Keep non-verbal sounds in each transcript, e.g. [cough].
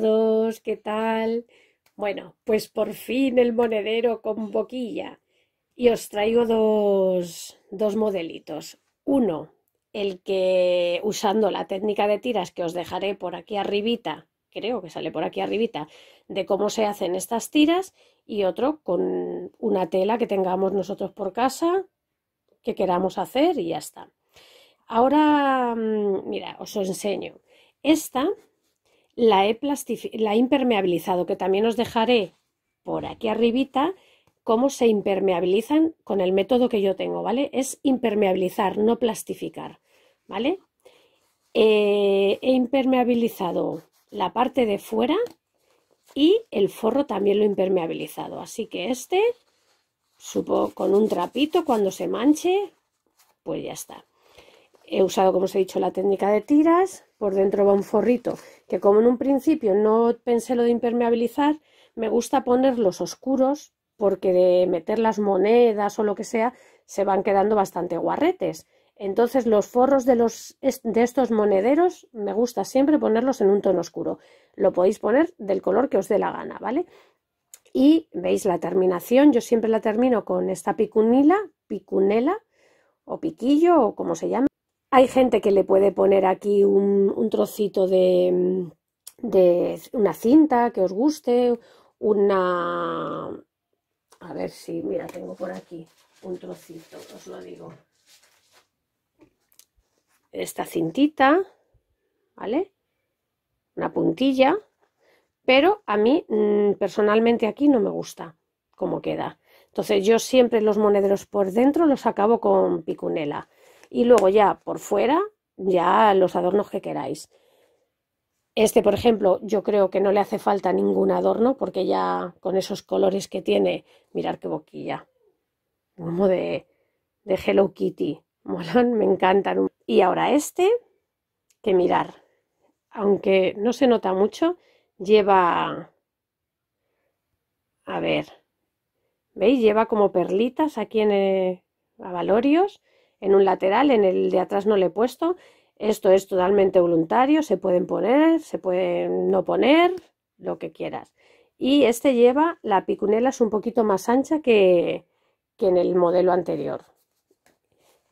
todos, ¿qué tal? Bueno, pues por fin el monedero con boquilla. Y os traigo dos, dos modelitos. Uno, el que usando la técnica de tiras que os dejaré por aquí arribita, creo que sale por aquí arribita, de cómo se hacen estas tiras y otro con una tela que tengamos nosotros por casa, que queramos hacer y ya está. Ahora, mm, mira, os enseño. Esta la he, impermeabilizado, que también os dejaré por aquí arribita cómo se impermeabilizan con el método que yo tengo, ¿vale? Es impermeabilizar, no plastificar, ¿vale? Eh, he impermeabilizado la parte de fuera y el forro también lo he impermeabilizado. Así que este, supo con un trapito cuando se manche, pues ya está. He usado, como os he dicho, la técnica de tiras por dentro va un forrito, que como en un principio no pensé lo de impermeabilizar, me gusta poner los oscuros porque de meter las monedas o lo que sea se van quedando bastante guarretes. Entonces los forros de, los, de estos monederos me gusta siempre ponerlos en un tono oscuro. Lo podéis poner del color que os dé la gana, ¿vale? Y veis la terminación, yo siempre la termino con esta picunila, picunela o piquillo o como se llame hay gente que le puede poner aquí un, trocito de, mm, de, una cinta que os guste, una... A ver si, mira, tengo por aquí un trocito, os lo digo. Esta cintita, ¿vale? Una puntilla, pero a mí mm, personalmente aquí no me gusta cómo queda. Entonces yo siempre los monederos por dentro los acabo con picunela y luego ya por fuera, ya los adornos que queráis. Este, por ejemplo, yo creo que no le hace falta ningún adorno porque ya con esos colores que tiene, mirar qué boquilla, como de, Hello Kitty, [laughs] molón me encantan. Y ahora este, que mirar, aunque no se nota mucho, lleva, a ver, ¿veis? Lleva como perlitas aquí en eh, abalorios en un lateral, en el de atrás no le he puesto. Esto es totalmente voluntario, se pueden poner, se pueden no poner, lo que quieras. Y este lleva, la picunela es un poquito más ancha que, que en el modelo anterior.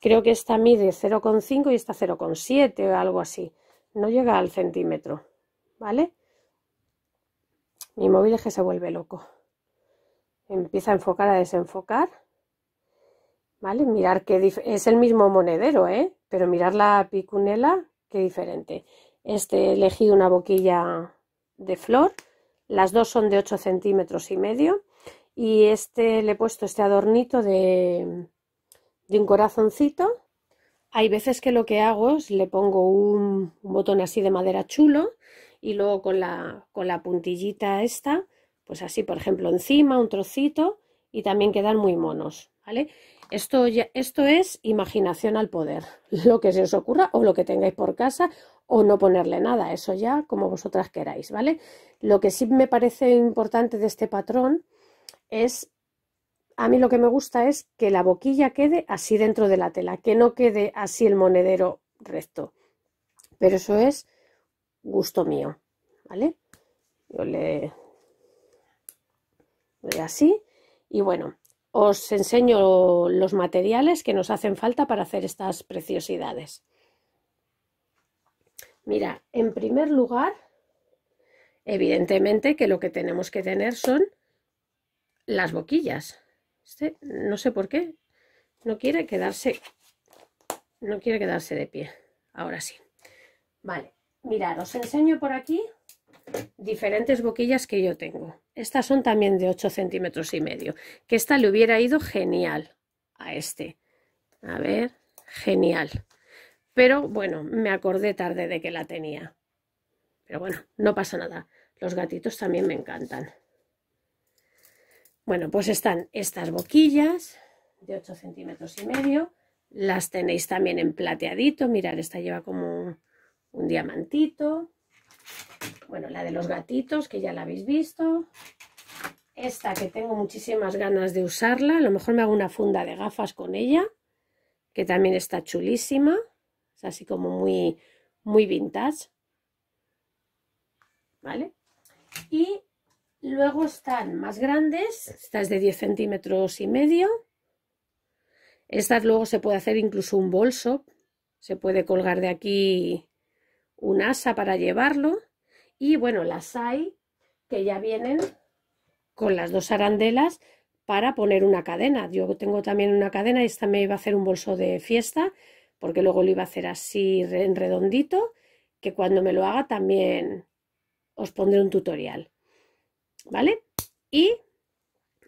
Creo que esta mide 0,5 y esta 0,7 o algo así. No llega al centímetro, ¿vale? Mi móvil es que se vuelve loco. Empieza a enfocar, a desenfocar. ¿Vale? Mirar que es el mismo monedero, ¿eh? Pero mirar la picunela, qué diferente. Este he elegido una boquilla de flor. Las dos son de 8 centímetros y medio. Y este le he puesto este adornito de, un corazoncito. Hay veces que lo que hago es le pongo un, botón así de madera chulo y luego con la, con la puntillita esta, pues así, por ejemplo, encima, un trocito y también quedan muy monos, ¿vale? Esto, ya, esto es imaginación al poder, lo que se os ocurra o lo que tengáis por casa o no ponerle nada, eso ya como vosotras queráis, ¿vale? Lo que sí me parece importante de este patrón es, a mí lo que me gusta es que la boquilla quede así dentro de la tela, que no quede así el monedero recto, pero eso es gusto mío, ¿vale? Yo le así y bueno, os enseño los materiales que nos hacen falta para hacer estas preciosidades. Mira, en primer lugar, evidentemente que lo que tenemos que tener son las boquillas. Este, no sé por qué, no quiere quedarse, no quiere quedarse de pie. Ahora sí. Vale, mirad, os enseño por aquí diferentes boquillas que yo tengo. Estas son también de 8 centímetros y medio. Que esta le hubiera ido genial a este. A ver, genial. Pero bueno, me acordé tarde de que la tenía. Pero bueno, no pasa nada. Los gatitos también me encantan. Bueno, pues están estas boquillas de 8 centímetros y medio. Las tenéis también en plateadito. Mirad, esta lleva como un diamantito. Bueno, la de los gatitos, que ya la habéis visto. Esta que tengo muchísimas ganas de usarla. A lo mejor me hago una funda de gafas con ella, que también está chulísima. Es así como muy, muy vintage. ¿Vale? Y luego están más grandes. estas de 10 centímetros y medio. Estas luego se puede hacer incluso un bolso. Se puede colgar de aquí un asa para llevarlo y bueno, las hay que ya vienen con las dos arandelas para poner una cadena. Yo tengo también una cadena y esta me iba a hacer un bolso de fiesta porque luego lo iba a hacer así en redondito que cuando me lo haga también os pondré un tutorial. ¿Vale? Y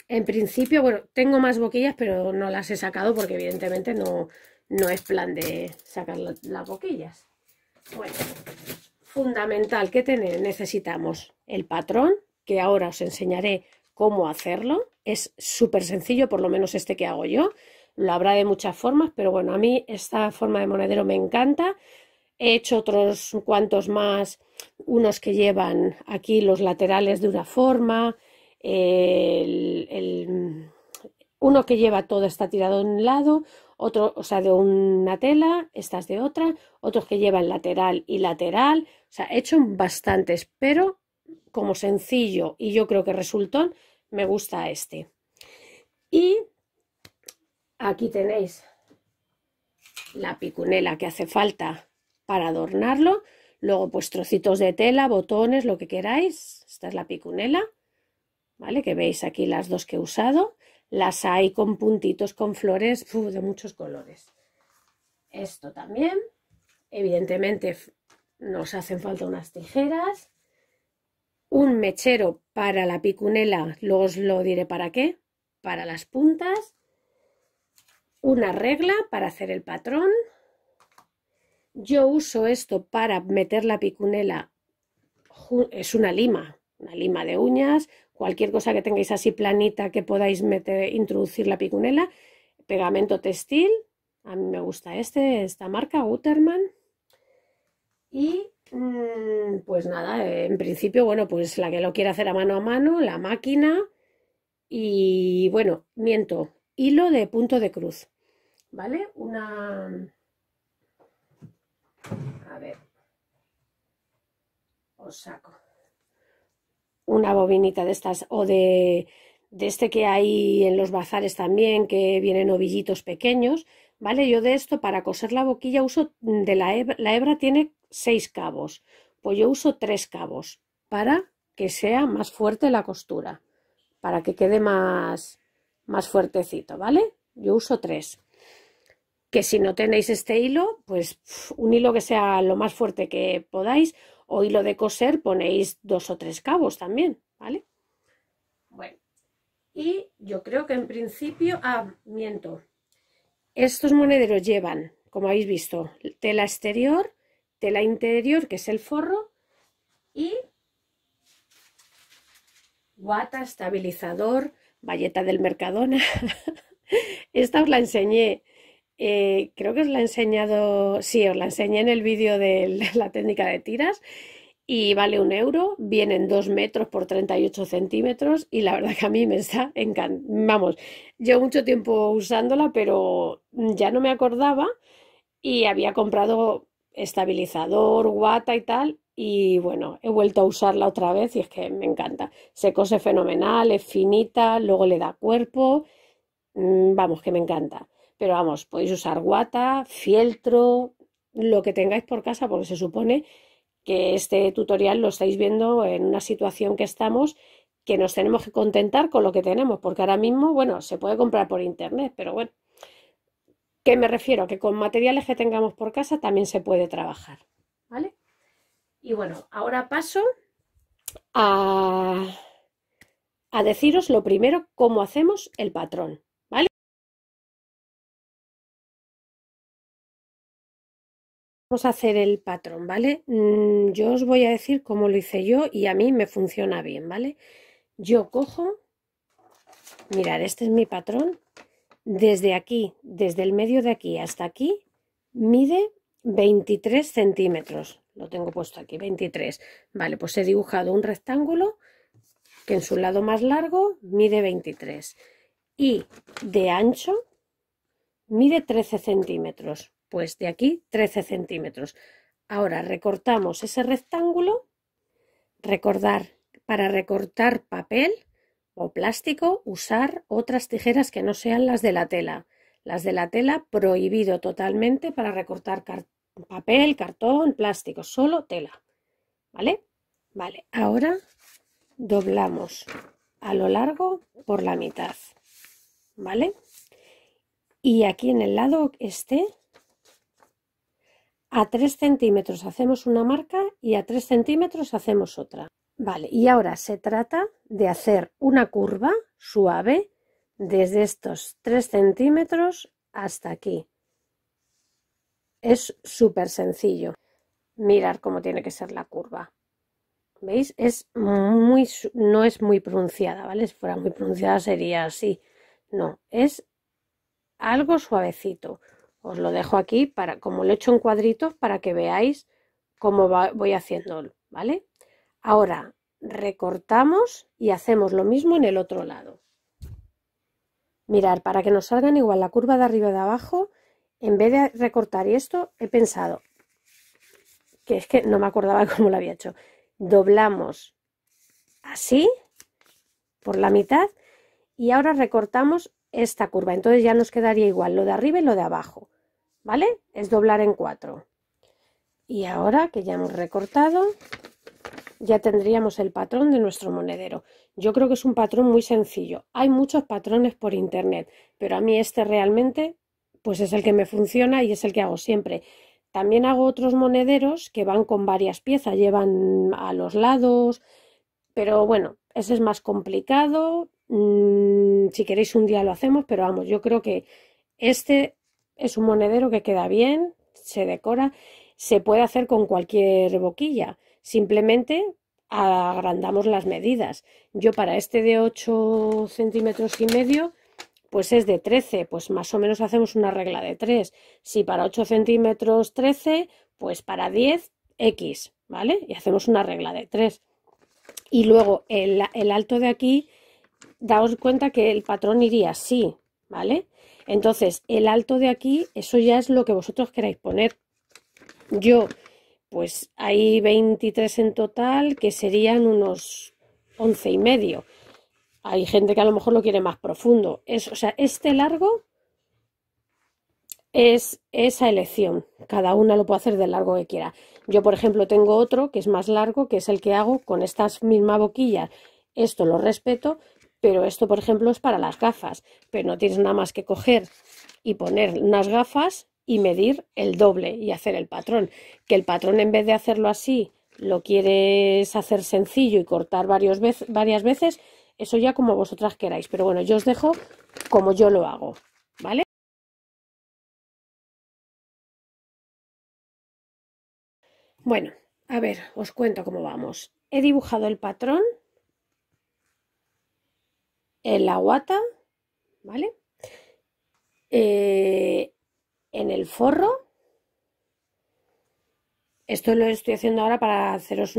en principio, bueno, tengo más boquillas pero no las he sacado porque evidentemente no, no es plan de sacar las boquillas. Bueno, fundamental que necesitamos el patrón, que ahora os enseñaré cómo hacerlo. Es súper sencillo, por lo menos este que hago yo. Lo habrá de muchas formas, pero bueno, a mí esta forma de monedero me encanta. He hecho otros cuantos más, unos que llevan aquí los laterales de una forma, uno que lleva todo está tirado de un lado, otro o sea, de una tela, estas de otra, otros que llevan lateral y lateral, o sea, he hecho bastantes, pero como sencillo y yo creo que resultó, me gusta este. Y aquí tenéis la picunela que hace falta para adornarlo, luego pues trocitos de tela, botones, lo que queráis, esta es la picunela, ¿vale? Que veis aquí las dos que he usado las hay con puntitos, con flores, de muchos colores. Esto también. Evidentemente nos hacen falta unas tijeras. Un mechero para la picunela, luego os lo diré para qué, para las puntas. Una regla para hacer el patrón. Yo uso esto para meter la picunela, es una lima, una lima de uñas, cualquier cosa que tengáis así planita que podáis meter, introducir la picunela, pegamento textil, a mí me gusta este, esta marca, Utterman. y mm, pues nada, en principio, bueno, pues la que lo quiera hacer a mano a mano, la máquina, y bueno, miento, hilo de punto de cruz, ¿vale? Una... A ver, os saco una bobinita de estas o de, de este que hay en los bazares también, que vienen ovillitos pequeños, ¿vale? Yo de esto para coser la boquilla uso de la hebra, la hebra tiene seis cabos, pues yo uso tres cabos para que sea más fuerte la costura, para que quede más, más fuertecito, ¿vale? Yo uso tres. Que si no tenéis este hilo, pues un hilo que sea lo más fuerte que podáis o hilo de coser ponéis dos o tres cabos también, ¿vale? Bueno, y yo creo que en principio, ah, miento, estos monederos llevan, como habéis visto, tela exterior, tela interior, que es el forro, y guata, estabilizador, valleta del Mercadona. [laughs] Esta os la enseñé eh, creo que os la he enseñado, sí, os la enseñé en el vídeo de [laughs] la técnica de tiras y vale un euro, vienen 2 metros por 38 centímetros y la verdad que a mí me está encantando. Vamos, llevo mucho tiempo usándola, pero ya no me acordaba y había comprado estabilizador, guata y tal. Y bueno, he vuelto a usarla otra vez y es que me encanta. Se cose fenomenal, es finita, luego le da cuerpo. Mm, vamos, que me encanta. Pero vamos, podéis usar guata, fieltro, lo que tengáis por casa, porque se supone que este tutorial lo estáis viendo en una situación que estamos que nos tenemos que contentar con lo que tenemos, porque ahora mismo, bueno, se puede comprar por internet, pero bueno, ¿qué me refiero? Que con materiales que tengamos por casa también se puede trabajar, ¿vale? Y bueno, ahora paso a, a deciros lo primero, cómo hacemos el patrón. Vamos a hacer el patrón, ¿vale? Mm, yo os voy a decir cómo lo hice yo y a mí me funciona bien, ¿vale? Yo cojo, mirad, este es mi patrón, desde aquí, desde el medio de aquí hasta aquí, mide 23 centímetros. Lo tengo puesto aquí, 23. Vale, pues he dibujado un rectángulo que en su lado más largo mide 23 y de ancho mide 13 centímetros pues de aquí 13 centímetros. Ahora recortamos ese rectángulo. Recordar, para recortar papel o plástico, usar otras tijeras que no sean las de la tela. Las de la tela prohibido totalmente para recortar papel, cartón, plástico, solo tela. ¿Vale? Vale, ahora doblamos a lo largo por la mitad. ¿Vale? Y aquí en el lado este a 3 centímetros hacemos una marca y a 3 centímetros hacemos otra. Vale, y ahora se trata de hacer una curva suave desde estos 3 centímetros hasta aquí. Es súper sencillo. Mirar cómo tiene que ser la curva. ¿Veis? Es muy, no es muy pronunciada, ¿vale? Si fuera muy pronunciada sería así. No, es algo suavecito. Os lo dejo aquí para, como lo he hecho en cuadritos para que veáis cómo voy haciéndolo, ¿vale? Ahora recortamos y hacemos lo mismo en el otro lado. Mirar, para que nos salgan igual la curva de arriba y de abajo, en vez de recortar y esto, he pensado, que es que no me acordaba [laughs] cómo lo había hecho, doblamos así por la mitad y ahora recortamos esta curva. Entonces ya nos quedaría igual lo de arriba y lo de abajo. ¿Vale? Es doblar en cuatro. Y ahora que ya hemos recortado, ya tendríamos el patrón de nuestro monedero. Yo creo que es un patrón muy sencillo. Hay muchos patrones por internet, pero a mí este realmente pues es el que me funciona y es el que hago siempre. También hago otros monederos que van con varias piezas, llevan a los lados, pero bueno, ese es más complicado Mm, si queréis un día lo hacemos, pero vamos, yo creo que este es un monedero que queda bien, se decora, se puede hacer con cualquier boquilla, simplemente agrandamos las medidas. Yo para este de 8 centímetros y medio, pues es de 13, pues más o menos hacemos una regla de 3. Si para 8 centímetros 13, pues para 10 X, ¿vale? Y hacemos una regla de 3. Y luego el alto de aquí daos cuenta que el patrón iría así, ¿vale? Entonces, el alto de aquí, eso ya es lo que vosotros queráis poner. Yo, pues hay 23 en total, que serían unos 11 y medio. Hay gente que a lo mejor lo quiere más profundo. Es, o sea, este largo es esa elección. Cada una lo puede hacer del largo que quiera. Yo, por ejemplo, tengo otro que es más largo, que es el que hago con estas mismas boquillas. Esto lo respeto, pero esto, por ejemplo, es para las gafas, pero no tienes nada más que coger y poner unas gafas y medir el doble y hacer el patrón. Que el patrón en vez de hacerlo así, lo quieres hacer sencillo y cortar varias veces, eso ya como vosotras queráis. Pero bueno, yo os dejo como yo lo hago, ¿vale? Bueno, a ver, os cuento cómo vamos. He dibujado el patrón en la guata, ¿vale? Eh, en el forro. Esto lo estoy haciendo ahora para haceros,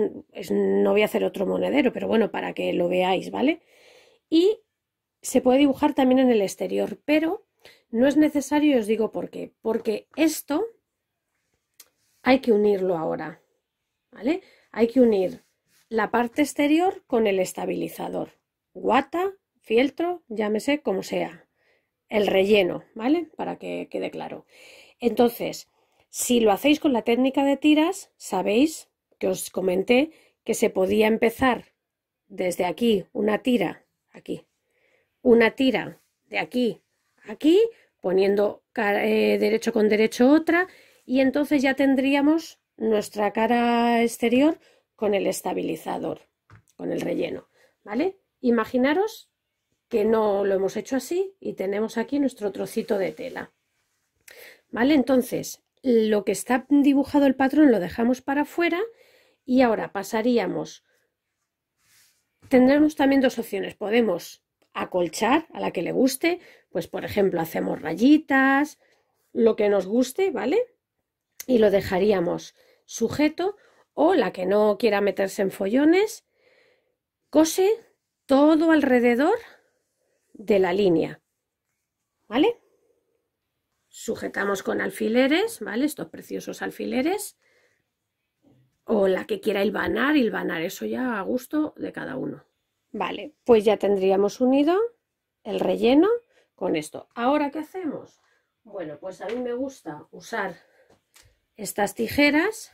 no voy a hacer otro monedero, pero bueno, para que lo veáis, ¿vale? Y se puede dibujar también en el exterior, pero no es necesario os digo por qué. Porque esto hay que unirlo ahora, ¿vale? Hay que unir la parte exterior con el estabilizador, guata, fieltro, llámese como sea, el relleno, ¿vale? Para que quede claro. Entonces, si lo hacéis con la técnica de tiras, sabéis que os comenté que se podía empezar desde aquí, una tira, aquí, una tira de aquí, aquí, poniendo eh, derecho con derecho otra, y entonces ya tendríamos nuestra cara exterior con el estabilizador, con el relleno, ¿vale? Imaginaros que no lo hemos hecho así y tenemos aquí nuestro trocito de tela. ¿Vale? Entonces, lo que está dibujado el patrón lo dejamos para afuera y ahora pasaríamos. Tendremos también dos opciones. Podemos acolchar a la que le guste, pues por ejemplo hacemos rayitas, lo que nos guste, ¿vale? Y lo dejaríamos sujeto o la que no quiera meterse en follones, cose todo alrededor de la línea. ¿Vale? Sujetamos con alfileres, ¿vale? Estos preciosos alfileres. O la que quiera hilvanar, hilvanar, eso ya a gusto de cada uno. Vale, pues ya tendríamos unido el relleno con esto. ¿Ahora qué hacemos? Bueno, pues a mí me gusta usar estas tijeras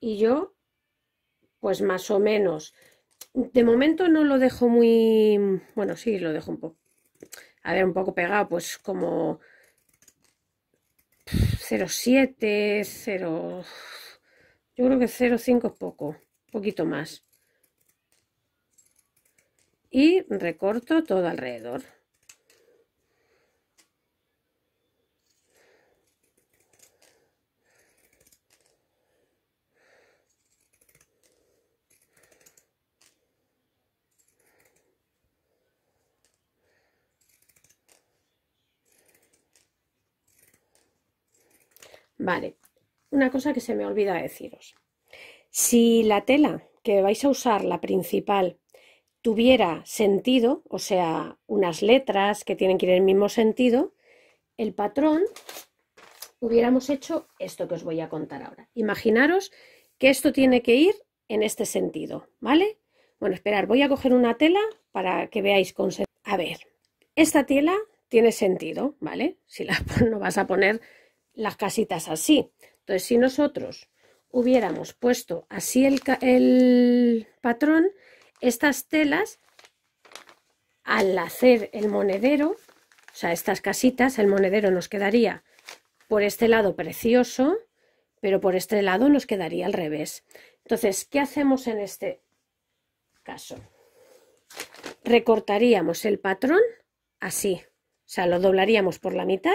y yo, pues más o menos de momento no lo dejo muy... Bueno, sí, lo dejo un poco... A ver, un poco pegado, pues como 0,7, 0... Yo creo que 0,5 es poco, un poquito más. Y recorto todo alrededor. Vale, una cosa que se me olvida deciros. Si la tela que vais a usar, la principal, tuviera sentido, o sea, unas letras que tienen que ir en el mismo sentido, el patrón hubiéramos hecho esto que os voy a contar ahora. Imaginaros que esto tiene que ir en este sentido, ¿vale? Bueno, esperar, voy a coger una tela para que veáis con A ver, esta tela tiene sentido, ¿vale? Si la [laughs] no vas a poner las casitas así. Entonces, si nosotros hubiéramos puesto así el, patrón, estas telas, al hacer el monedero, o sea, estas casitas, el monedero nos quedaría por este lado precioso, pero por este lado nos quedaría al revés. Entonces, ¿qué hacemos en este caso? Recortaríamos el patrón así, o sea, lo doblaríamos por la mitad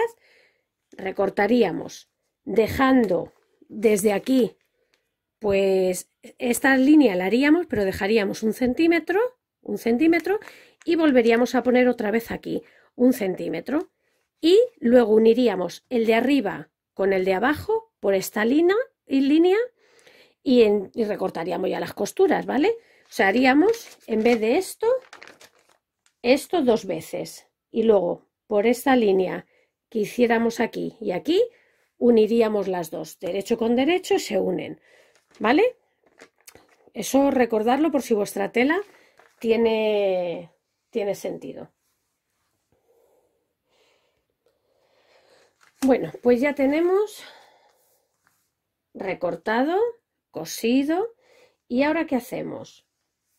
recortaríamos, dejando desde aquí, pues esta línea la haríamos, pero dejaríamos un centímetro, un centímetro, y volveríamos a poner otra vez aquí un centímetro. Y luego uniríamos el de arriba con el de abajo por esta línea, y, línea, y, recortaríamos ya las costuras, ¿vale? O sea, haríamos, en vez de esto, esto dos veces. Y luego, por esta línea que hiciéramos aquí y aquí, uniríamos las dos. Derecho con derecho se unen, ¿vale? Eso recordarlo por si vuestra tela tiene, tiene sentido. Bueno, pues ya tenemos recortado, cosido. ¿Y ahora qué hacemos?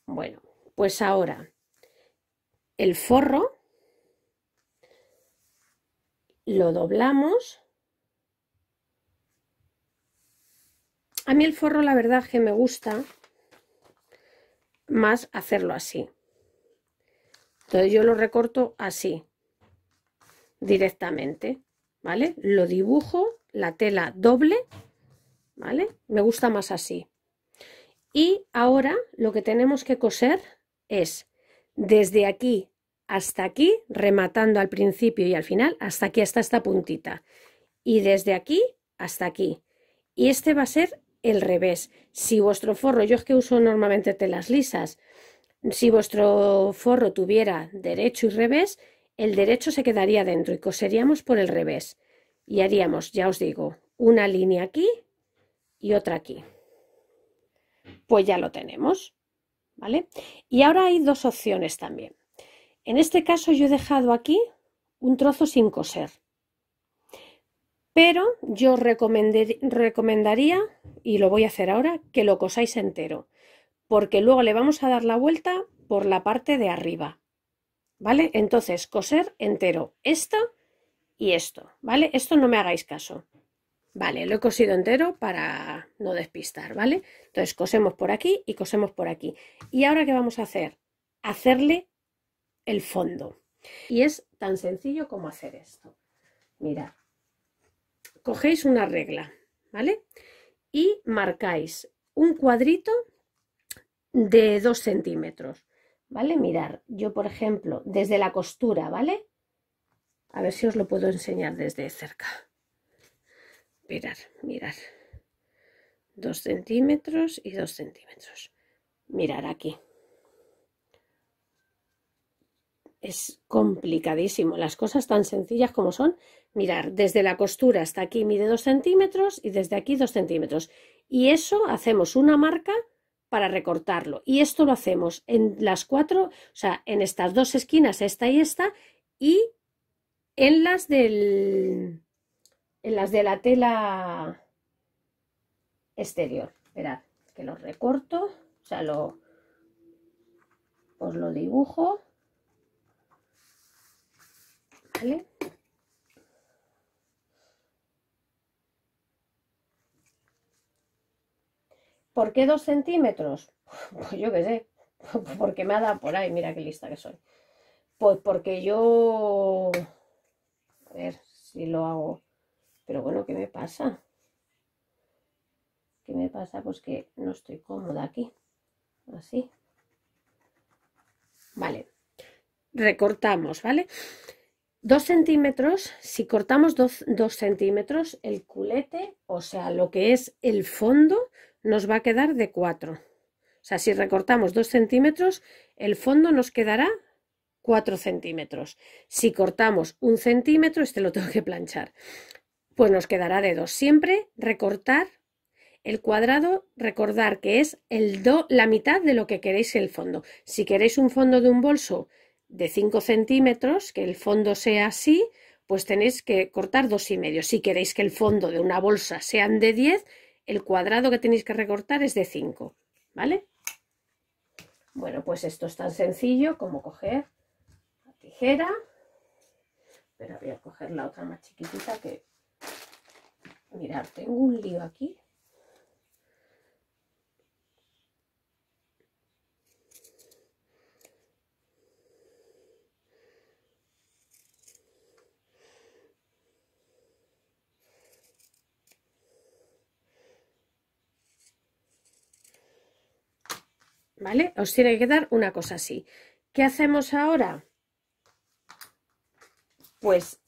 Bueno, pues ahora el forro lo doblamos. A mí el forro la verdad que me gusta más hacerlo así. Entonces yo lo recorto así, directamente, ¿vale? Lo dibujo, la tela doble, ¿vale? Me gusta más así. Y ahora lo que tenemos que coser es desde aquí hasta aquí, rematando al principio y al final, hasta aquí, hasta esta puntita. Y desde aquí hasta aquí. Y este va a ser el revés. Si vuestro forro, yo es que uso normalmente telas lisas, si vuestro forro tuviera derecho y revés, el derecho se quedaría dentro y coseríamos por el revés. Y haríamos, ya os digo, una línea aquí y otra aquí. Pues ya lo tenemos, ¿vale? Y ahora hay dos opciones también. En este caso yo he dejado aquí un trozo sin coser. Pero yo recomendaría, y lo voy a hacer ahora, que lo cosáis entero, porque luego le vamos a dar la vuelta por la parte de arriba. ¿Vale? Entonces, coser entero esto y esto, ¿vale? Esto no me hagáis caso. Vale, lo he cosido entero para no despistar, ¿vale? Entonces, cosemos por aquí y cosemos por aquí. ¿Y ahora qué vamos a hacer? Hacerle el fondo. Y es tan sencillo como hacer esto. Mirad, cogéis una regla, ¿vale? Y marcáis un cuadrito de dos centímetros, ¿vale? Mirar, yo por ejemplo, desde la costura, ¿vale? A ver si os lo puedo enseñar desde cerca. Mirar, mirar. Dos centímetros y dos centímetros. Mirar aquí. es complicadísimo. Las cosas tan sencillas como son, mirar, desde la costura hasta aquí mide 2 centímetros y desde aquí 2 centímetros. Y eso hacemos una marca para recortarlo. Y esto lo hacemos en las cuatro, o sea, en estas dos esquinas, esta y esta, y en las del. en las de la tela exterior. Esperad, que lo recorto, o sea, lo. os lo dibujo. ¿Por qué dos centímetros? [laughs] Pues yo qué sé, [laughs] porque me ha dado por ahí, mira qué lista que soy. Pues porque yo... A ver si lo hago. Pero bueno, ¿qué me pasa? ¿Qué me pasa? Pues que no estoy cómoda aquí. Así. Vale. Recortamos, ¿vale? 2 centímetros, si cortamos 2, centímetros, el culete, o sea, lo que es el fondo, nos va a quedar de 4. O sea, si recortamos 2 centímetros, el fondo nos quedará 4 centímetros. Si cortamos un centímetro, este lo tengo que planchar, pues nos quedará de 2. Siempre recortar el cuadrado, recordar que es el do, la mitad de lo que queréis el fondo. Si queréis un fondo de un bolso de 5 centímetros, que el fondo sea así, pues tenéis que cortar dos y medio. Si queréis que el fondo de una bolsa sean de 10, el cuadrado que tenéis que recortar es de 5, ¿vale? Bueno, pues esto es tan sencillo como coger la tijera, pero voy a coger la otra más chiquitita que... Mirad, tengo un lío aquí. ¿Vale? Os tiene que dar una cosa así. ¿Qué hacemos ahora? Pues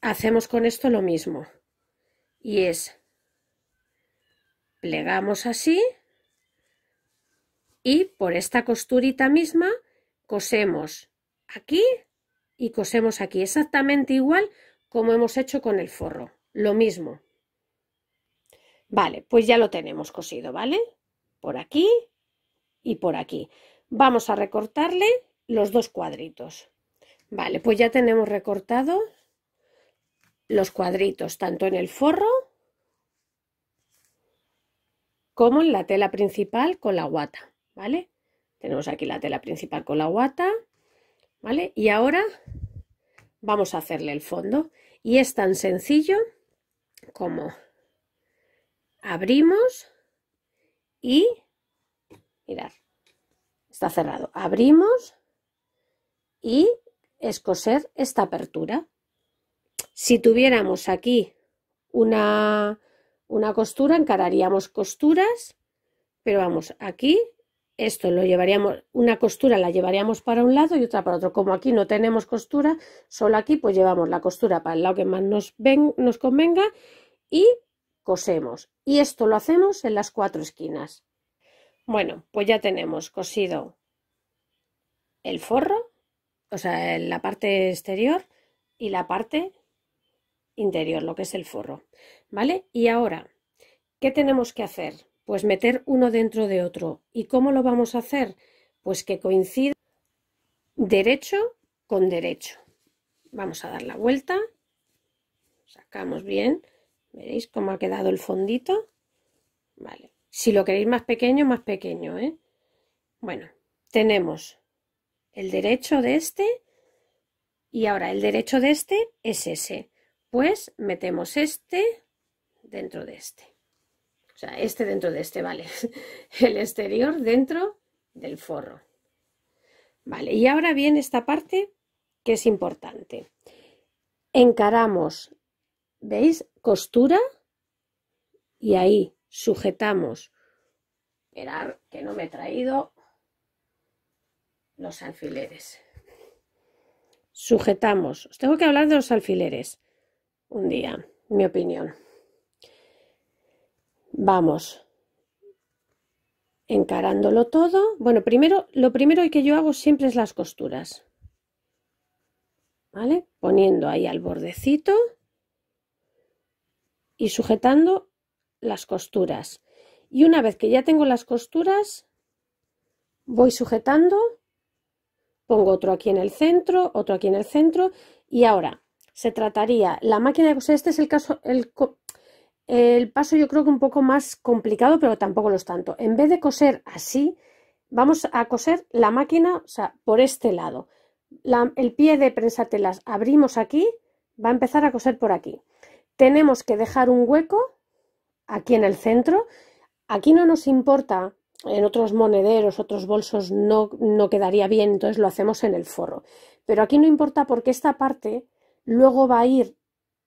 hacemos con esto lo mismo. Y es, plegamos así y por esta costurita misma cosemos aquí y cosemos aquí. Exactamente igual como hemos hecho con el forro. Lo mismo. Vale, pues ya lo tenemos cosido, ¿vale? Por aquí y por aquí. Vamos a recortarle los dos cuadritos. Vale, pues ya tenemos recortado los cuadritos, tanto en el forro como en la tela principal con la guata, ¿vale? Tenemos aquí la tela principal con la guata, ¿vale? Y ahora vamos a hacerle el fondo. Y es tan sencillo como abrimos y Mirad, está cerrado. Abrimos y es coser esta apertura. Si tuviéramos aquí una, costura, encararíamos costuras, pero vamos, aquí esto lo llevaríamos, una costura la llevaríamos para un lado y otra para otro. Como aquí no tenemos costura, solo aquí pues llevamos la costura para el lado que más nos, ven, nos convenga y cosemos. Y esto lo hacemos en las cuatro esquinas. Bueno, pues ya tenemos cosido el forro, o sea, la parte exterior y la parte interior, lo que es el forro, ¿vale? Y ahora, ¿qué tenemos que hacer? Pues meter uno dentro de otro. ¿Y cómo lo vamos a hacer? Pues que coincida derecho con derecho. Vamos a dar la vuelta, sacamos bien, veréis cómo ha quedado el fondito, ¿vale? Si lo queréis más pequeño, más pequeño, ¿eh? Bueno, tenemos el derecho de este y ahora el derecho de este es ese. Pues metemos este dentro de este. O sea, este dentro de este, vale. [laughs] El exterior dentro del forro. Vale, y ahora viene esta parte que es importante. Encaramos, ¿veis? Costura y ahí sujetamos, esperar que no me he traído los alfileres. Sujetamos, os tengo que hablar de los alfileres un día, mi opinión. Vamos encarándolo todo. Bueno, primero, lo primero que yo hago siempre es las costuras. ¿Vale? Poniendo ahí al bordecito y sujetando las costuras. Y una vez que ya tengo las costuras, voy sujetando, pongo otro aquí en el centro, otro aquí en el centro, y ahora se trataría la máquina de coser. Este es el caso, el, paso yo creo que un poco más complicado, pero tampoco lo es tanto. En vez de coser así, vamos a coser la máquina, o sea, por este lado. el pie de prensa prensatelas abrimos aquí, va a empezar a coser por aquí. Tenemos que dejar un hueco aquí en el centro. Aquí no nos importa, en otros monederos, otros bolsos no, no quedaría bien, entonces lo hacemos en el forro. Pero aquí no importa porque esta parte luego va a ir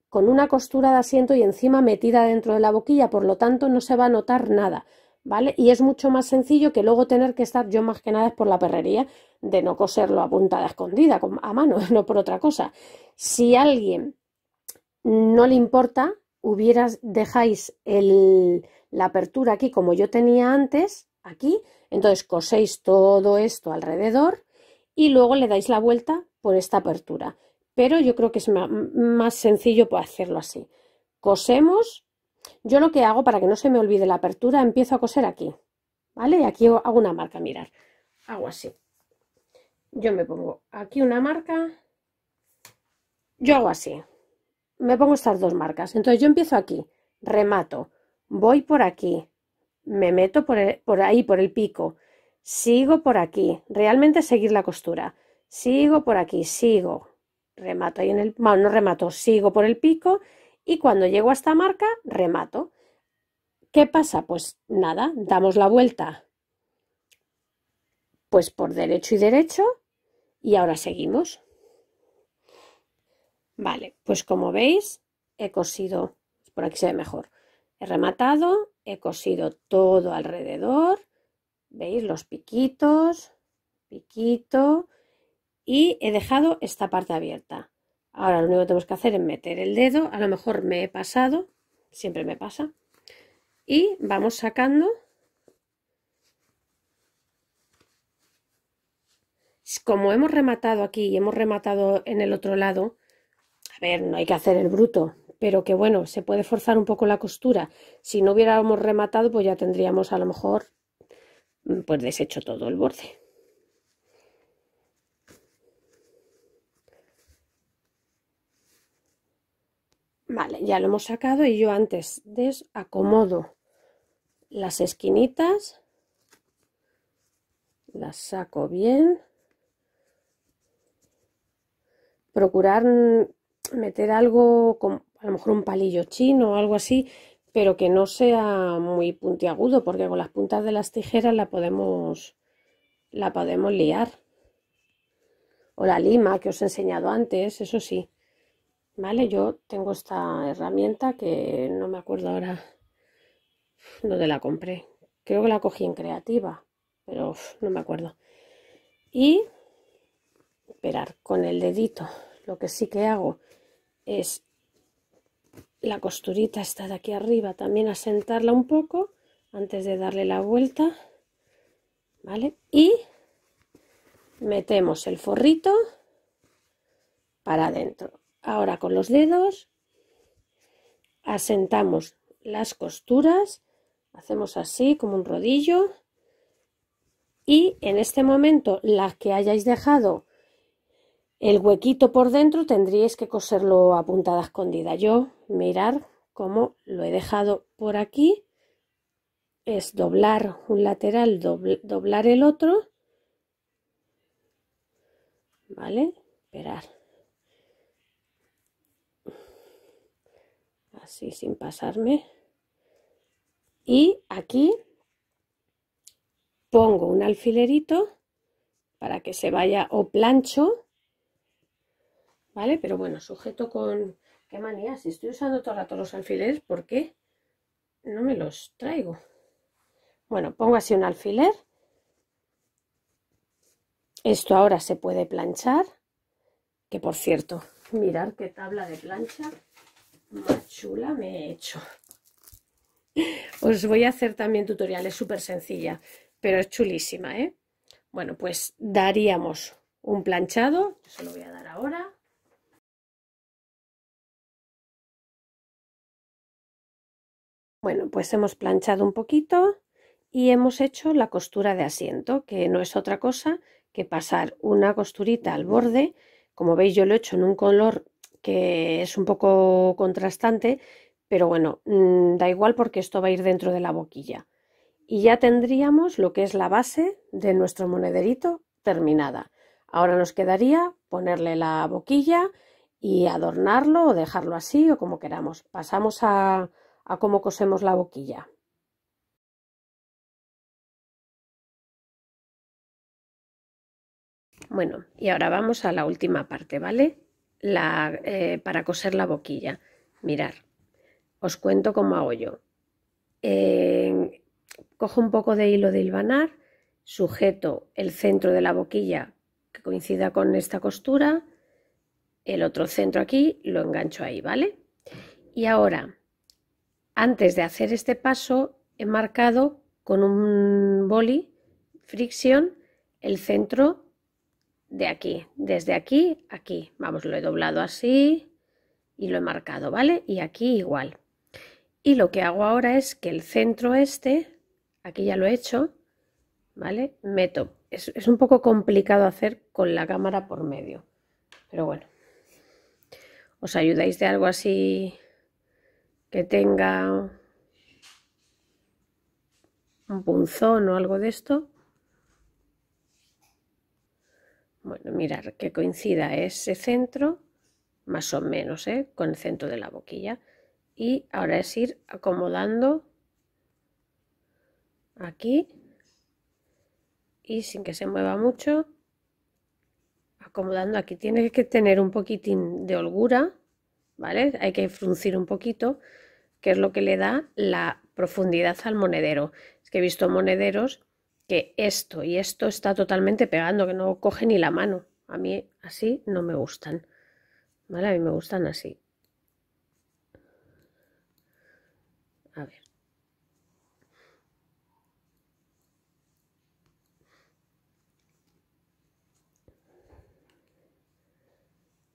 con una costura de asiento y encima metida dentro de la boquilla, por lo tanto no se va a notar nada, ¿vale? Y es mucho más sencillo que luego tener que estar, yo más que nada es por la perrería, de no coserlo a puntada escondida, a mano, [laughs] no por otra cosa. Si a alguien no le importa, hubieras, dejáis el, la apertura aquí como yo tenía antes, aquí, entonces coséis todo esto alrededor y luego le dais la vuelta por esta apertura. Pero yo creo que es más sencillo hacerlo así. Cosemos, yo lo que hago para que no se me olvide la apertura, empiezo a coser aquí, ¿vale? Aquí hago una marca, mirar, hago así. Yo me pongo aquí una marca, yo hago así, me pongo estas dos marcas. Entonces yo empiezo aquí, remato, voy por aquí, me meto por, ahí, por el pico, sigo por aquí, realmente seguir la costura, sigo por aquí, sigo, remato ahí en el, no remato, sigo por el pico y cuando llego a esta marca, remato. ¿Qué pasa? Pues nada, damos la vuelta pues por derecho y derecho y ahora seguimos. Vale, pues como veis, he cosido, por aquí se ve mejor, he rematado, he cosido todo alrededor, veis los piquitos, piquito, y he dejado esta parte abierta. Ahora lo único que tenemos que hacer es meter el dedo, a lo mejor me he pasado, siempre me pasa, y vamos sacando como hemos rematado aquí y hemos rematado en el otro lado, a ver, no hay que hacer el bruto, pero que bueno, se puede forzar un poco la costura. Si no hubiéramos rematado, pues ya tendríamos a lo mejor mm, pues deshecho todo el borde. Vale, ya lo hemos sacado y yo antes desacomodo las esquinitas, las saco bien. Procurar meter algo, con, a lo mejor un palillo chino o algo así, pero que no sea muy puntiagudo, porque con las puntas de las tijeras la podemos, la podemos liar. O la lima que os he enseñado antes, eso sí. ¿Vale? Yo tengo esta herramienta que no me acuerdo ahora dónde la compré. Creo que la cogí en creativa, pero no me acuerdo. Y esperar con el dedito. Lo que sí que hago es la costurita está de aquí arriba también asentarla un poco antes de darle la vuelta vale y metemos el forrito para adentro ahora con los dedos asentamos las costuras hacemos así como un rodillo y en este momento las que hayáis dejado el huequito por dentro tendríais que coserlo a puntada escondida. Yo, mirar cómo lo he dejado por aquí. Es doblar un lateral, doblar el otro. ¿Vale? Esperar. Así sin pasarme. Y aquí pongo un alfilerito para que se vaya o plancho ¿vale? Pero bueno, sujeto con... ¡Qué manía! Si estoy usando todo el rato los alfileres, ¿por qué no me los traigo? Bueno, pongo así un alfiler. Esto ahora se puede planchar. Que por cierto, mirar qué tabla de plancha más chula me he hecho. Os voy a hacer también tutoriales súper sencilla, pero es chulísima, ¿eh? Bueno, pues daríamos un planchado, eso se lo voy a dar ahora. Bueno, pues hemos planchado un poquito y hemos hecho la costura de asiento, que no es otra cosa que pasar una costurita al borde. Como veis yo lo he hecho en un color que es un poco contrastante, pero bueno, mm, da igual porque esto va a ir dentro de la boquilla. Y ya tendríamos lo que es la base de nuestro monederito terminada. Ahora nos quedaría ponerle la boquilla y adornarlo o dejarlo así o como queramos. Pasamos a, a cómo cosemos la boquilla. Bueno, y ahora vamos a la última parte, ¿vale? La, eh, para coser la boquilla. Mirar, os cuento cómo hago yo. cojo un poco de hilo de hilvanar, sujeto el centro de la boquilla que coincida con esta costura, el otro centro aquí, lo engancho ahí, ¿vale? Y ahora antes de hacer este paso he marcado con un boli fricción el centro de aquí, desde aquí, aquí. Vamos, lo he doblado así y lo he marcado, ¿vale? Y aquí igual. Y lo que hago ahora es que el centro este, aquí ya lo he hecho, ¿vale? Meto. es un poco complicado hacer con la cámara por medio, pero bueno. Os ayudáis de algo así que tenga un punzón o algo de esto. Bueno, mirar que coincida ese centro, más o menos, ¿eh? con el centro de la boquilla. Y ahora es ir acomodando aquí y sin que se mueva mucho acomodando aquí. Tiene que tener un poquitín de holgura ¿vale? Hay que fruncir un poquito, que es lo que le da la profundidad al monedero. Es que he visto monederos que esto y esto está totalmente pegando, que no coge ni la mano. A mí así no me gustan. ¿Vale? A mí me gustan así. A ver.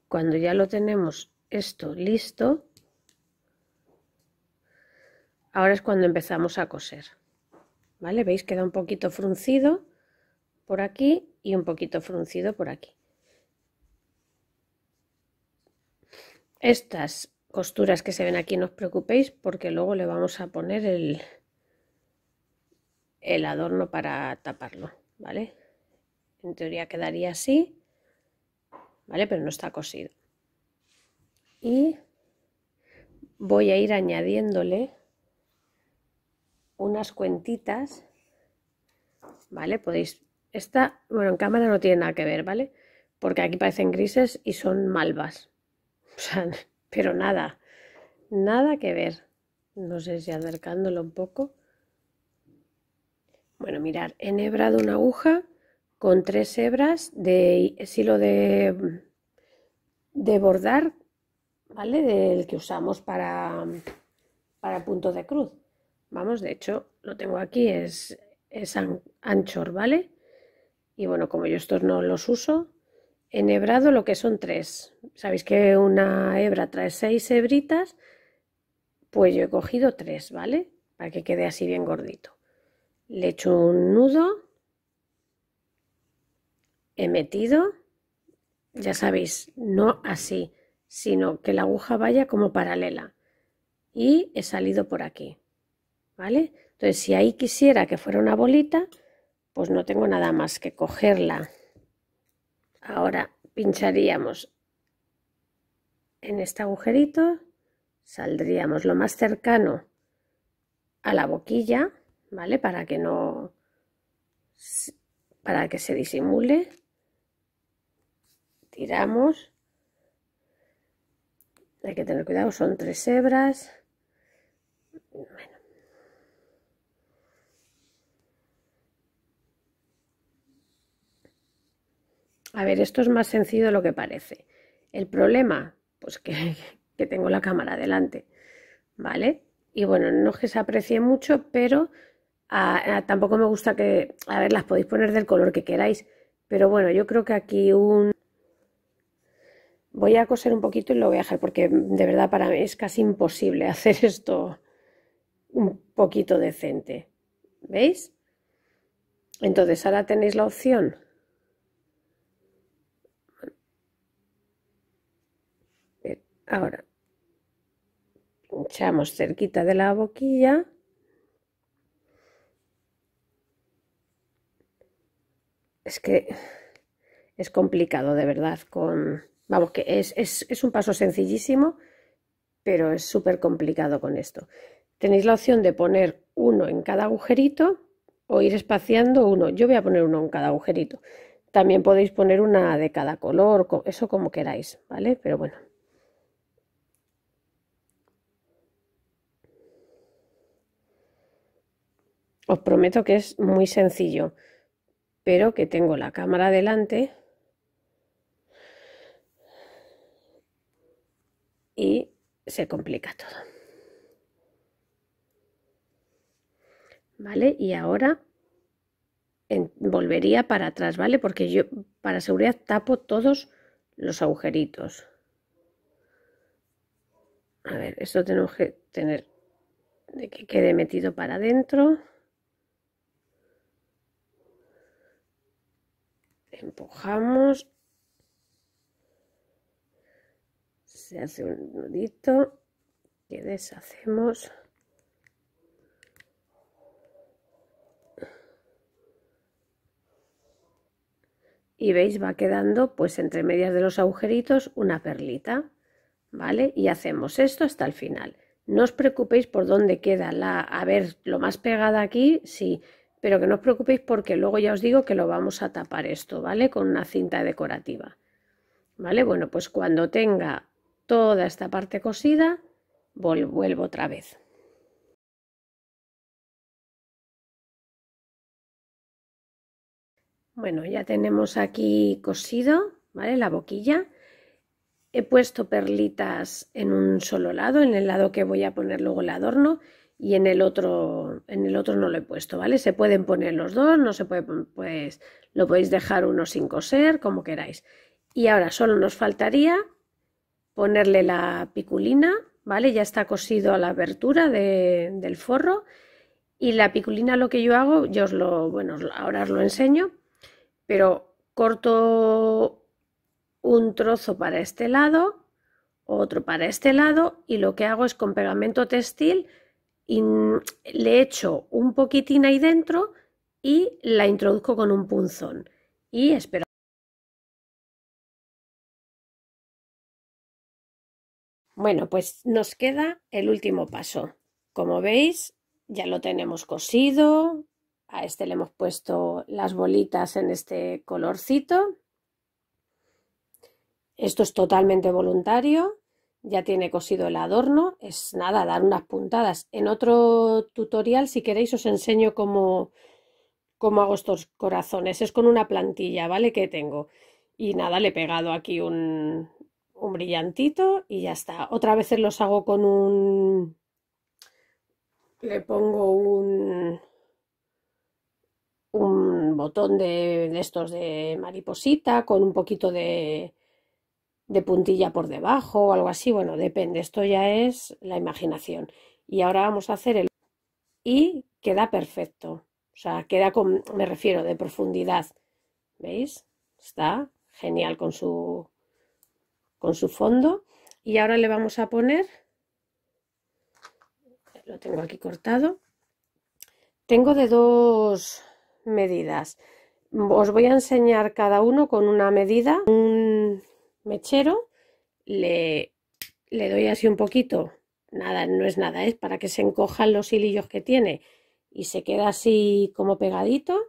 Cuando ya lo tenemos esto listo, ahora es cuando empezamos a coser. ¿Vale? ¿Veis? Queda un poquito fruncido por aquí y un poquito fruncido por aquí. Estas costuras que se ven aquí no os preocupéis porque luego le vamos a poner el, el adorno para taparlo, ¿vale? En teoría quedaría así, ¿vale? Pero no está cosido y voy a ir añadiéndole unas cuentitas, ¿vale? Podéis, esta, bueno, en cámara no tiene nada que ver, ¿vale? Porque aquí parecen grises y son malvas, [laughs] o sea, pero nada, nada que ver. No sé si acercándolo un poco. Bueno, mirar, he enhebrado una aguja con tres hebras de hilo de, de bordar ¿vale? Del que usamos para, para punto de cruz. Vamos, de hecho, lo tengo aquí, es, es anchor, ¿vale? Y bueno, como yo estos no los uso, he hebrado lo que son tres. Sabéis que una hebra trae seis hebritas, pues yo he cogido tres, ¿vale? Para que quede así bien gordito. Le echo un nudo, he metido, ya sabéis, no así, sino que la aguja vaya como paralela. Y he salido por aquí. ¿Vale? Entonces, si ahí quisiera que fuera una bolita, pues no tengo nada más que cogerla. Ahora pincharíamos en este agujerito, saldríamos lo más cercano a la boquilla, ¿vale? Para que no... para que se disimule. Tiramos hay que tener cuidado, son tres hebras. A ver, esto es más sencillo de lo que parece. El problema, pues [laughs] que, tengo la cámara delante, ¿vale? Y bueno, no es que se aprecie mucho, pero tampoco me gusta que, a ver, las podéis poner del color que queráis, pero bueno, yo creo que aquí un Voy a coser un poquito y lo voy a dejar porque de verdad para mí es casi imposible [laughs] hacer esto un poquito decente. ¿Veis? Entonces ahora tenéis la opción. Ahora pinchamos cerquita de la boquilla. Es que es complicado de verdad con Vamos, que es, un paso sencillísimo, pero es súper complicado con esto. Tenéis la opción de poner uno en cada agujerito o ir espaciando uno. Yo voy a poner uno en cada agujerito. También podéis poner una de cada color, eso como queráis, ¿vale? Pero bueno. Os prometo que es muy sencillo, pero que tengo la cámara delante y se complica todo. ¿Vale? Y ahora volvería para atrás, ¿vale? Porque yo para seguridad tapo todos los agujeritos. A ver, esto tenemos que tener de que quede metido para adentro. Empujamos hace un nudito que deshacemos y veis va quedando pues entre medias de los agujeritos una perlita vale y hacemos esto hasta el final no os preocupéis por dónde queda la a ver lo más pegada aquí sí pero que no os preocupéis porque luego ya os digo que lo vamos a tapar esto vale con una cinta decorativa vale bueno pues cuando tenga toda esta parte cosida, vuelvo otra vez. Bueno, ya tenemos aquí cosido, ¿vale? La boquilla. He puesto perlitas en un solo lado, en el lado que voy a poner luego el adorno y en el otro, en el otro no lo he puesto, ¿vale? Se pueden poner los dos, no se puede, pues lo podéis dejar uno sin coser, como queráis. Y ahora solo nos faltaría ponerle la piculina, ¿vale? Ya está cosido a la abertura del forro y la piculina lo que yo hago, yo os lo, bueno, ahora os lo enseño, pero corto un trozo para este lado, otro para este lado y lo que hago es con pegamento textil y le echo un poquitín ahí dentro y la introduzco con un punzón y espero Bueno, pues nos queda el último paso. Como veis, ya lo tenemos cosido. A este le hemos puesto las bolitas en este colorcito. Esto es totalmente voluntario. Ya tiene cosido el adorno. Es nada, dar unas puntadas. En otro tutorial, si queréis, os enseño cómo, cómo hago estos corazones. Es con una plantilla, ¿vale? Que tengo. Y nada, le he pegado aquí un, un brillantito y ya está. Otra vez los hago con un... Le pongo un... un botón de, de estos de mariposita con un poquito de, de puntilla por debajo o algo así. Bueno, depende. Esto ya es la imaginación. Y ahora vamos a hacer el... Y queda perfecto. O sea, queda con... me refiero de profundidad. ¿Veis? Está genial con su con su fondo y ahora le vamos a poner lo tengo aquí cortado tengo de dos medidas os voy a enseñar cada uno con una medida un mechero le, doy así un poquito nada no es nada es para que se encojan los hilillos que tiene y se queda así como pegadito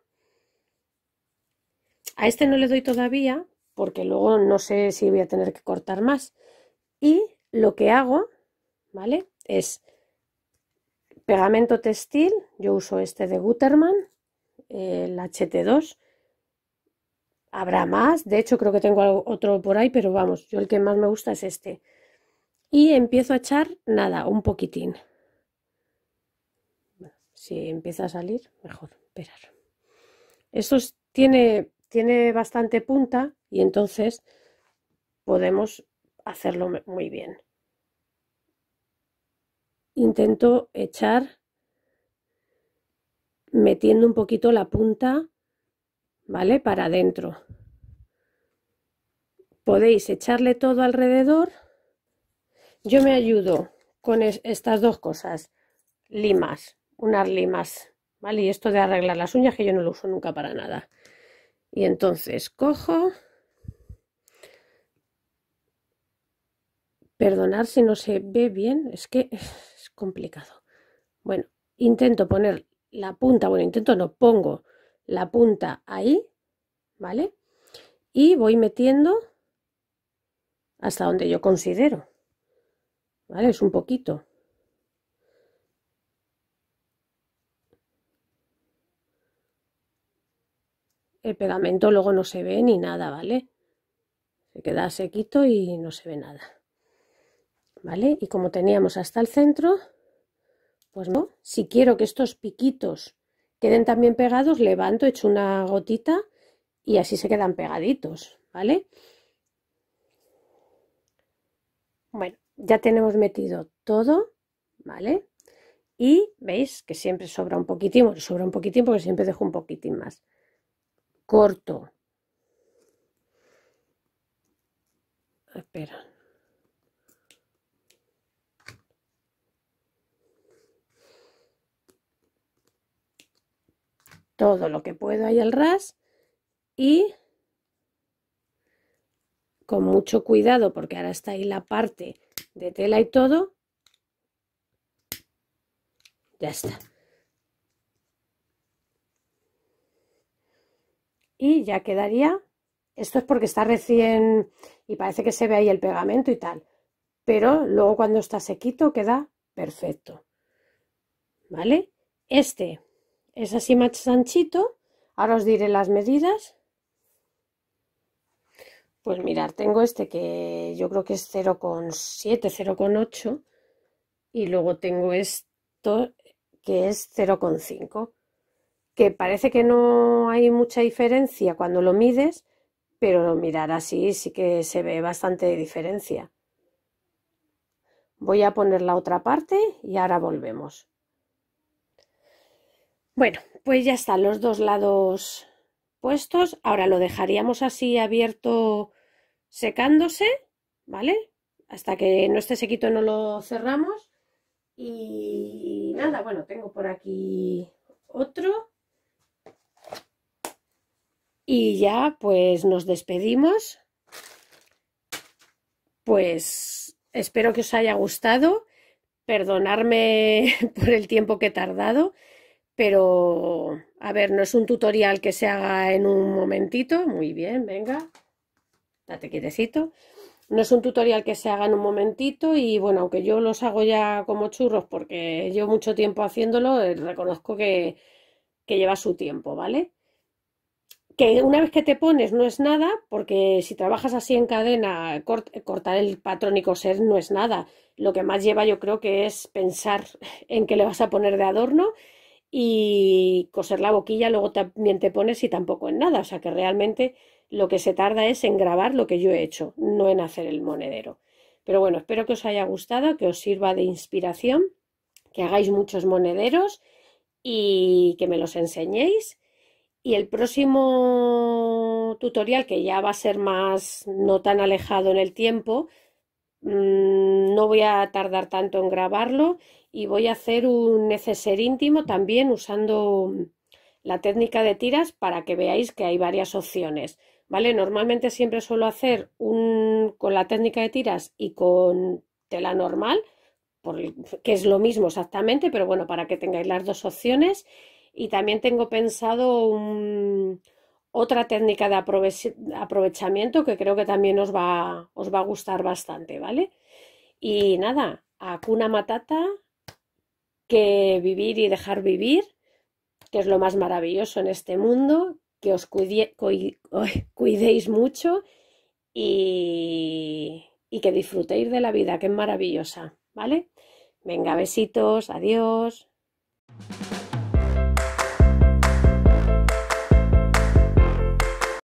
a este no le doy todavía porque luego no sé si voy a tener que cortar más. Y lo que hago, ¿vale? Es pegamento textil, yo uso este de Guterman, el HT2. Habrá más, de hecho creo que tengo otro por ahí, pero vamos, yo el que más me gusta es este. Y empiezo a echar nada, un poquitín. Si empieza a salir, mejor, esperar. Esto tiene, tiene bastante punta, y entonces podemos hacerlo muy bien. Intento echar metiendo un poquito la punta, ¿vale? Para adentro. Podéis echarle todo alrededor. Yo me ayudo con estas dos cosas. Limas, unas limas, ¿vale? Y esto de arreglar las uñas que yo no lo uso nunca para nada. Y entonces cojo perdonar si no se ve bien, es que [laughs] es complicado. Bueno, intento poner la punta, bueno, intento no, pongo la punta ahí, ¿vale? Y voy metiendo hasta donde yo considero, ¿vale? Es un poquito. El pegamento luego no se ve ni nada, ¿vale? Se queda sequito y no se ve nada. ¿vale? Y como teníamos hasta el centro, pues no. Si quiero que estos piquitos queden también pegados, levanto, echo una gotita y así se quedan pegaditos, ¿vale? Bueno, ya tenemos metido todo, ¿vale? Y veis que siempre sobra un poquitín, bueno, sobra un poquitín porque siempre dejo un poquitín más. Corto. Espera, todo lo que puedo ahí al ras y con mucho cuidado porque ahora está ahí la parte de tela y todo ya está y ya quedaría esto es porque está recién y parece que se ve ahí el pegamento y tal pero luego cuando está sequito queda perfecto vale este es así más anchito. Ahora os diré las medidas. Pues mirar, tengo este que yo creo que es 0,7, 0,8 y luego tengo esto que es 0,5, que parece que no hay mucha diferencia cuando lo mides, pero mirar así sí que se ve bastante diferencia. Voy a poner la otra parte y ahora volvemos. Bueno, pues ya están los dos lados puestos. Ahora lo dejaríamos así abierto secándose, ¿vale? Hasta que no esté sequito no lo cerramos. Y nada, bueno, tengo por aquí otro. Y ya pues nos despedimos. Pues espero que os haya gustado. Perdonarme [laughs] por el tiempo que he tardado pero a ver, no es un tutorial que se haga en un momentito, muy bien, venga, date quietecito, no es un tutorial que se haga en un momentito y bueno, aunque yo los hago ya como churros porque llevo mucho tiempo haciéndolo, eh, reconozco que, que lleva su tiempo, ¿vale? Que una vez que te pones no es nada, porque si trabajas así en cadena, cortar el patrón y coser no es nada. Lo que más lleva yo creo que es pensar [laughs] en qué le vas a poner de adorno y coser la boquilla luego también te pones y tampoco en nada. O sea que realmente lo que se tarda es en grabar lo que yo he hecho, no en hacer el monedero. Pero bueno, espero que os haya gustado, que os sirva de inspiración, que hagáis muchos monederos y que me los enseñéis. Y el próximo tutorial, que ya va a ser más no tan alejado en el tiempo, mm, no voy a tardar tanto en grabarlo y voy a hacer un neceser íntimo también usando la técnica de tiras para que veáis que hay varias opciones. ¿Vale? Normalmente siempre suelo hacer un con la técnica de tiras y con tela normal, que es lo mismo exactamente, pero bueno, para que tengáis las dos opciones. Y también tengo pensado otra técnica de aprovechamiento que creo que también os va, os va a gustar bastante, ¿vale? Y nada, a cuna Matata que vivir y dejar vivir, que es lo más maravilloso en este mundo, que os cuidéis mucho y, y que disfrutéis de la vida, que es maravillosa, ¿vale? Venga, besitos, adiós.